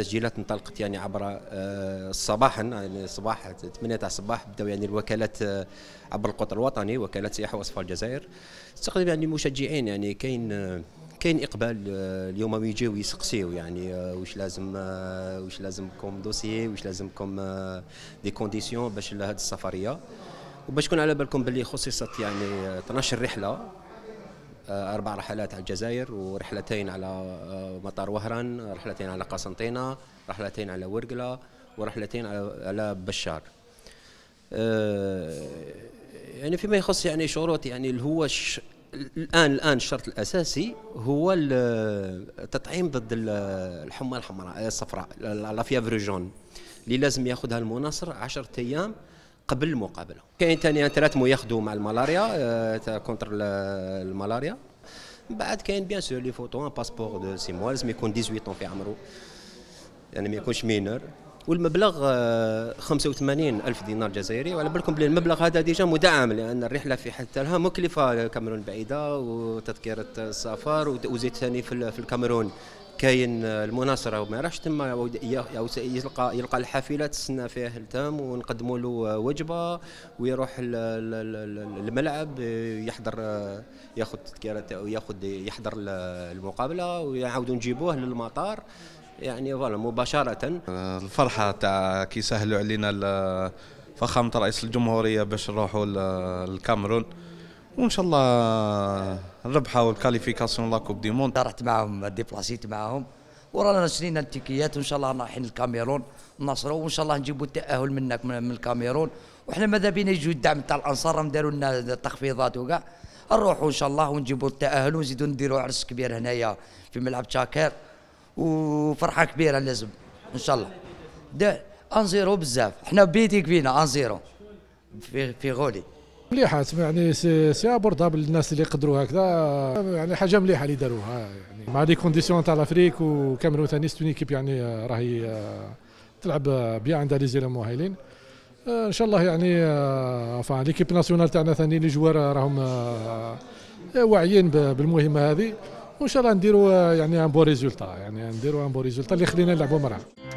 التسجيلات انطلقت يعني عبر آه، صباحا يعني صباح 8 تاع الصباح بداو يعني الوكالات آه، عبر القطر الوطني وكالات سياحه واصفار الجزائر تقريبا يعني مشجعين يعني كاين آه، كاين اقبال اليوم يجيو يسقسيو يعني واش لازم واش لازمكم دوسيي واش لازمكم دي كونديسيون باش لهذه السفريه وباش تكون على بالكم باللي خصصت يعني 12 رحله آه، أربع رحلات على الجزائر ورحلتين على آه، مطار وهران رحلتين على قسنطينة رحلتين على ورقلة ورحلتين على بشار آه، يعني فيما يخص يعني شروط يعني اللي هو ش... الان الان الشرط الاساسي هو التطعيم ضد الحمى الحمراء الصفراء لا فيفر جون اللي لازم ياخذها المناصر 10 ايام قبل المقابله كاين ثاني مو ياخذوا مع الملاريا كونتر الملاريا من بعد كاين بيان سور لي فوتو ان باسبور دو سي موا لازم يكون 18 في عمرو يعني ما يكونش مينور والمبلغ 85 ألف دينار جزائري وعلى بالكم بلي المبلغ هذا ديجا مدعم لأن الرحلة في حد ذاتها مكلفة الكاميرون بعيدة وتذكرة السفر وزيت ثاني في الكاميرون كاين المناصره وما راحش تما يلقى يلقى الحافله تسنى فيه التام ونقدموا له وجبه ويروح الملعب يحضر ياخذ التذكرة تاعو ياخذ يحضر المقابله ويعاودوا نجيبوه للمطار يعني فوالا مباشره الفرحه تاع كي سهلوا علينا فخامه رئيس الجمهوريه باش نروحوا للكاميرون وان شاء الله الربحه والكاليفيكاسيون لا كوب دي موند رحت معاهم ديبلاسيت معاهم ورانا شرينا التيكيات وان شاء الله رايحين الكاميرون نصروا وان شاء الله نجيبوا التاهل منك من الكاميرون وحنا ماذا بينا يجوا الدعم تاع الانصار راهم داروا لنا تخفيضات وكاع نروحوا ان شاء الله ونجيبوا التاهل ونزيدوا نديروا عرس كبير هنايا في ملعب تشاكر وفرحه كبيره لازم ان شاء الله ده انزيرو بزاف حنا بيتي فينا انزيرو في في غولي مليحه يعني سي ابوردابل للناس اللي يقدروا هكذا يعني حاجه مليحه اللي داروها يعني مع لي كونديسيون تاع لافريك وكاميرون ثاني سيت ايكيب يعني راهي آه، تلعب بيان عندها لي زيلمون هايلين آه، ان شاء الله يعني فان ليكيب ناسيونال تاعنا ثاني لي جوار راهم آه، واعيين بالمهمه هذه وان شاء الله نديروا يعني ان بو ريزولتا يعني نديروا ان بو ريزولتا اللي خلينا نلعبوا مرة